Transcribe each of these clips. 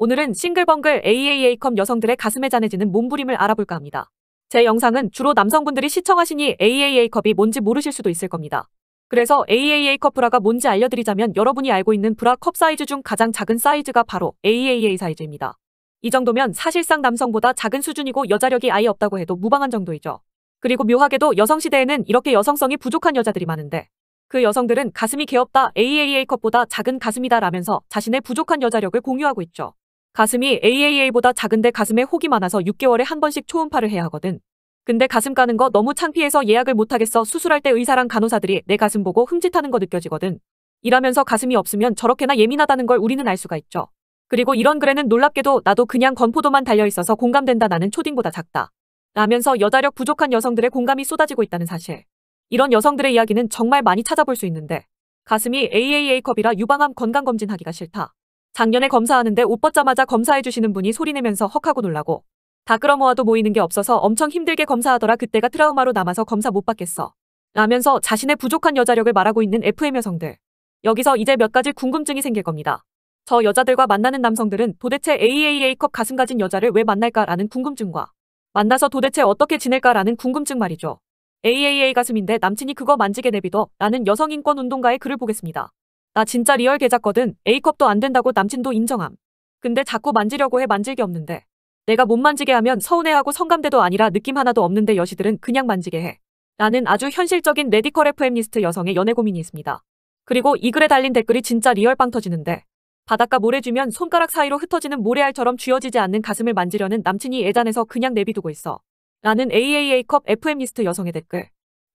오늘은 싱글벙글 AAA컵 여성들의 가슴에 잔해지는 몸부림을 알아볼까 합니다. 제 영상은 주로 남성분들이 시청하시니 AAA컵이 뭔지 모르실 수도 있을 겁니다. 그래서 AAA컵 브라가 뭔지 알려드리자면 여러분이 알고 있는 브라 컵 사이즈 중 가장 작은 사이즈가 바로 AAA 사이즈입니다. 이 정도면 사실상 남성보다 작은 수준이고 여자력이 아예 없다고 해도 무방한 정도이죠. 그리고 묘하게도 여성시대에는 이렇게 여성성이 부족한 여자들이 많은데 그 여성들은 가슴이 개없다 AAA컵보다 작은 가슴이다 라면서 자신의 부족한 여자력을 공유하고 있죠. 가슴이 AAA보다 작은데 가슴에 혹이 많아서 6개월에 한 번씩 초음파를 해야 하거든. 근데 가슴 까는 거 너무 창피해서 예약을 못하겠어 수술할 때 의사랑 간호사들이 내 가슴 보고 흠칫하는 거 느껴지거든. 이라면서 가슴이 없으면 저렇게나 예민하다는 걸 우리는 알 수가 있죠. 그리고 이런 글에는 놀랍게도 나도 그냥 건포도만 달려있어서 공감된다 나는 초딩보다 작다. 라면서 여자력 부족한 여성들의 공감이 쏟아지고 있다는 사실. 이런 여성들의 이야기는 정말 많이 찾아볼 수 있는데 가슴이 AAA컵이라 유방암 건강검진하기가 싫다. 작년에 검사하는데 옷 벗자마자 검사해주시는 분이 소리내면서 헉하고 놀라고 다 끌어모아도 모이는 게 없어서 엄청 힘들게 검사하더라 그때가 트라우마로 남아서 검사 못 받겠어. 라면서 자신의 부족한 여자력을 말하고 있는 FM 여성들. 여기서 이제 몇 가지 궁금증이 생길 겁니다. 저 여자들과 만나는 남성들은 도대체 AAA컵 가슴 가진 여자를 왜 만날까라는 궁금증과 만나서 도대체 어떻게 지낼까라는 궁금증 말이죠. AAA 가슴인데 남친이 그거 만지게 내비둬 라는 여성인권운동가의 글을 보겠습니다. 나 진짜 리얼 개좌거든 A컵도 안 된다고 남친도 인정함. 근데 자꾸 만지려고 해 만질 게 없는데. 내가 못 만지게 하면 서운해하고 성감대도 아니라 느낌 하나도 없는데 여시들은 그냥 만지게 해. 라는 아주 현실적인 레디컬 FM 리스트 여성의 연애 고민이 있습니다. 그리고 이 글에 달린 댓글이 진짜 리얼 빵 터지는데. 바닷가 모래 주면 손가락 사이로 흩어지는 모래알처럼 쥐어지지 않는 가슴을 만지려는 남친이 애잔해서 그냥 내비두고 있어. 라는 AAA컵 FM 리스트 여성의 댓글.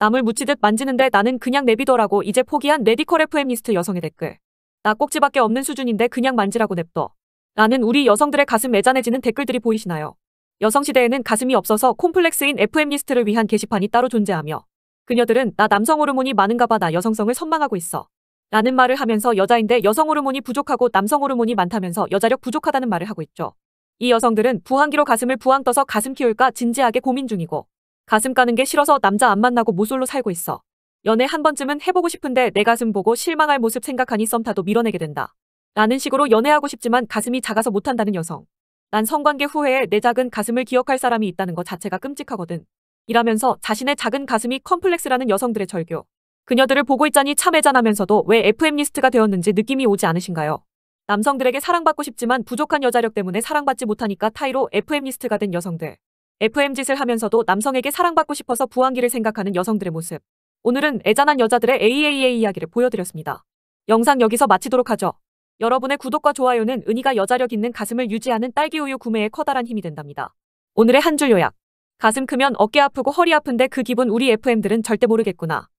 남을 묻히듯 만지는데 나는 그냥 내비더라고 이제 포기한 레디컬 f m 리스트 여성의 댓글. 나 꼭지밖에 없는 수준인데 그냥 만지라고 냅둬. 라는 우리 여성들의 가슴 매잔해지는 댓글들이 보이시나요? 여성시대에는 가슴이 없어서 콤플렉스인 FM리스트를 위한 게시판이 따로 존재하며 그녀들은 나 남성 호르몬이 많은가 봐 나 여성성을 선망하고 있어. 라는 말을 하면서 여자인데 여성 호르몬이 부족하고 남성 호르몬이 많다면서 여자력 부족하다는 말을 하고 있죠. 이 여성들은 부항기로 가슴을 부항 떠서 가슴 키울까 진지하게 고민 중이고 가슴 까는 게 싫어서 남자 안 만나고 모솔로 살고 있어. 연애 한 번쯤은 해보고 싶은데 내 가슴 보고 실망할 모습 생각하니 썸타도 밀어내게 된다. 라는 식으로 연애하고 싶지만 가슴이 작아서 못한다는 여성. 난 성관계 후에 내 작은 가슴을 기억할 사람이 있다는 것 자체가 끔찍하거든. 이라면서 자신의 작은 가슴이 컴플렉스라는 여성들의 절규. 그녀들을 보고 있자니 참 애잔하면서도 왜 FM 리스트가 되었는지 느낌이 오지 않으신가요? 남성들에게 사랑받고 싶지만 부족한 여자력 때문에 사랑받지 못하니까 타이로 FM 리스트가 된 여성들. FM짓을 하면서도 남성에게 사랑받고 싶어서 부항기를 생각하는 여성들의 모습. 오늘은 애잔한 여자들의 AAA 이야기를 보여드렸습니다. 영상 여기서 마치도록 하죠. 여러분의 구독과 좋아요는 은희가 여자력 있는 가슴을 유지하는 딸기 우유 구매에 커다란 힘이 된답니다. 오늘의 한 줄 요약. 가슴 크면 어깨 아프고 허리 아픈데 그 기분 우리 FM들은 절대 모르겠구나.